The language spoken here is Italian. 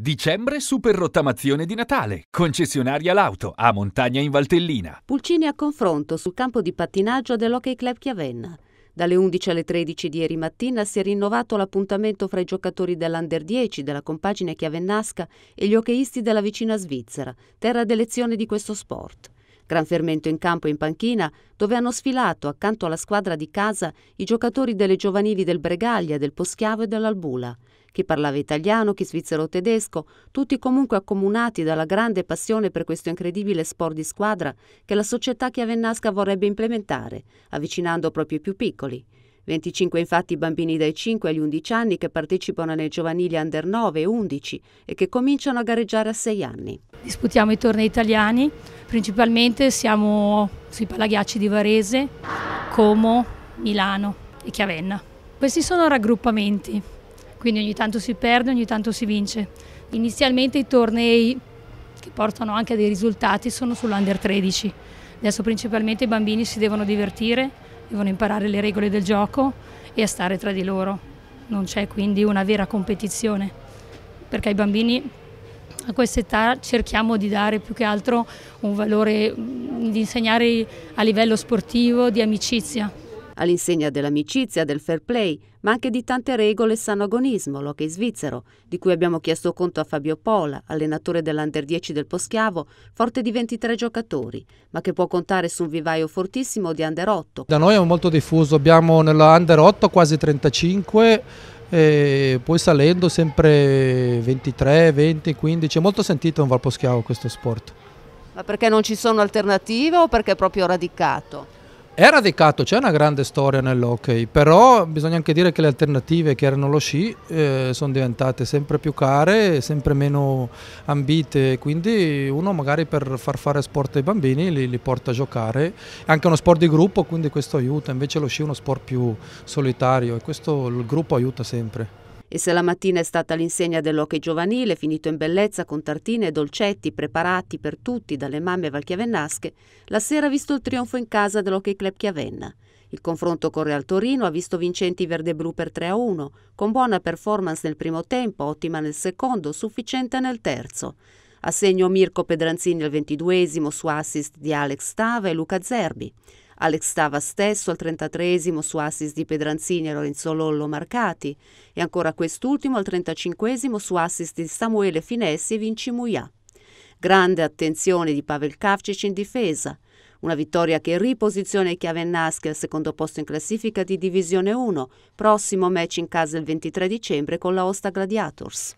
Dicembre super rottamazione di Natale, concessionaria l'auto a Montagna in Valtellina. Pulcini a confronto sul campo di pattinaggio dell'Hockey Club Chiavenna. Dalle 11 alle 13 di ieri mattina si è rinnovato l'appuntamento fra i giocatori dell'Under 10 della compagine chiavennasca e gli hockeyisti della vicina Svizzera, terra d'elezione di questo sport. Gran fermento in campo e in panchina, dove hanno sfilato accanto alla squadra di casa i giocatori delle giovanili del Bregaglia, del Poschiavo e dell'Albula. Chi parlava italiano, chi svizzero tedesco, tutti comunque accomunati dalla grande passione per questo incredibile sport di squadra che la società chiavennasca vorrebbe implementare, avvicinando proprio i più piccoli. 25 infatti i bambini dai 5 agli 11 anni che partecipano alle giovanili under 9 e 11 e che cominciano a gareggiare a 6 anni. Disputiamo i tornei italiani, principalmente siamo sui palaghiacci di Varese, Como, Milano e Chiavenna. Questi sono raggruppamenti, quindi ogni tanto si perde, ogni tanto si vince. Inizialmente i tornei che portano anche a dei risultati sono sull'under 13. Adesso principalmente i bambini si devono divertire devono imparare le regole del gioco e a stare tra di loro. Non c'è quindi una vera competizione, perché ai bambini a questa età cerchiamo di dare più che altro un valore, di insegnare a livello sportivo, di amicizia all'insegna dell'amicizia, del fair play, ma anche di tante regole e sano agonismo, l'hockey svizzero, di cui abbiamo chiesto conto a Fabio Pola, allenatore dell'Under 10 del Poschiavo, forte di 23 giocatori, ma che può contare su un vivaio fortissimo di Under 8. Da noi è molto diffuso, abbiamo nella Under 8 quasi 35 e poi salendo sempre 23, 20, 15, è molto sentito in Valposchiavo questo sport. Ma perché non ci sono alternative o perché è proprio radicato? è radicato, c'è una grande storia nell'hockey, però bisogna anche dire che le alternative che erano lo sci eh, sono diventate sempre più care, sempre meno ambite, quindi uno magari per far fare sport ai bambini li, li porta a giocare, è anche uno sport di gruppo, quindi questo aiuta, invece lo sci è uno sport più solitario e questo il gruppo aiuta sempre. E se la mattina è stata l'insegna dell'hockey giovanile, finito in bellezza con tartine e dolcetti preparati per tutti dalle mamme valchiavennasche, la sera ha visto il trionfo in casa dell'hockey club Chiavenna. Il confronto con Real Torino ha visto vincenti verde blu per 3-1, con buona performance nel primo tempo, ottima nel secondo, sufficiente nel terzo. A segno Mirko Pedranzini al ventiduesimo su assist di Alex Stava e Luca Zerbi. Alex Stava stesso al 33 su assist di Pedranzini e Lorenzo Lollo marcati e ancora quest'ultimo al 35 su assist di Samuele Finessi e Vinci Muia. Grande attenzione di Pavel Kavcic in difesa, una vittoria che riposiziona i Chiavenaschi al secondo posto in classifica di Divisione 1, prossimo match in casa il 23 dicembre con la Osta Gladiators.